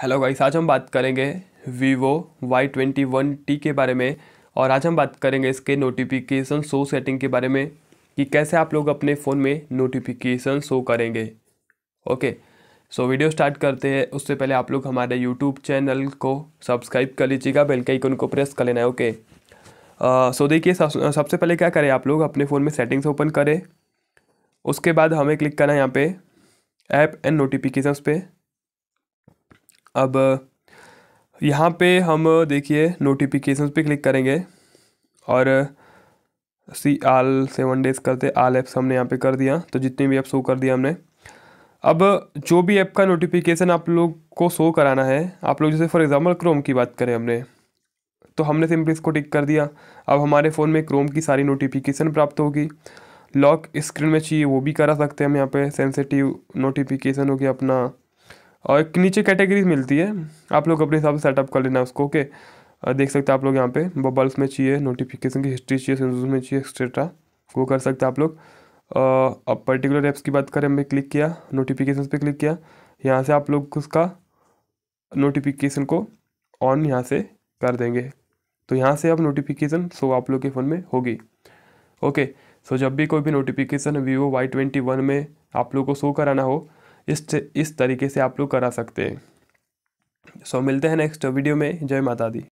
hello guys आज हम बात करेंगे Vivo Y twenty one T के बारे में और आज हम बात करेंगे इसके नोटिफिकेशन शो सेटिंग के बारे में कि कैसे आप लोग अपने फ़ोन में नोटिफिकेशन शो करेंगे ओके सो वीडियो स्टार्ट करते हैं उससे पहले आप लोग हमारे यूट्यूब चैनल को सब्सक्राइब कर लीजिएगा बेल के आइकन को प्रेस कर लेना है ओके सो uh, देखिए सबसे पहले क्या करें आप लोग अपने फ़ोन में सेटिंग्स ओपन करें उसके बाद हमें क्लिक करना है यहाँ पर ऐप एंड नोटिफिकेशन पे अब यहाँ पे हम देखिए नोटिफिकेशन पे क्लिक करेंगे और सी आल सेवन डेज करते आल ऐप्स हमने यहाँ पे कर दिया तो जितने भी ऐप शो कर दिया हमने अब जो भी ऐप का नोटिफिकेशन आप लोग को शो कराना है आप लोग जैसे फॉर एग्ज़ाम्पल क्रोम की बात करें हमने तो हमने सिंपली इसको टिक कर दिया अब हमारे फ़ोन में क्रोम की सारी नोटिफिकेशन प्राप्त होगी लॉक स्क्रीन में चाहिए वो भी करा सकते हैं हम यहाँ पे सेंसिटिव नोटिफिकेशन हो गया अपना और एक नीचे कैटेगरीज मिलती है आप लोग अपने हिसाब से सेटअप कर लेना उसको ओके देख सकते हैं आप लोग यहाँ पे बबल्स में चाहिए नोटिफिकेशन की हिस्ट्री चाहिए सेंसस में चाहिए एक्सेट्रा वो कर सकते हैं आप लोग अब पर्टिकुलर ऐप्स की बात करें मैं क्लिक किया नोटिफिकेशन पे क्लिक किया यहाँ से आप लोग उसका नोटिफिकेशन को ऑन यहाँ से कर देंगे तो यहाँ से अब नोटिफिकेशन सो आप लोग के फ़ोन में होगी ओके सो जब भी कोई भी notification Vivo Y twenty one में आप लोग को शो कराना हो इस इस तरीके से आप लोग करा सकते हैं सो मिलते हैं नेक्स्ट वीडियो में जय माता दी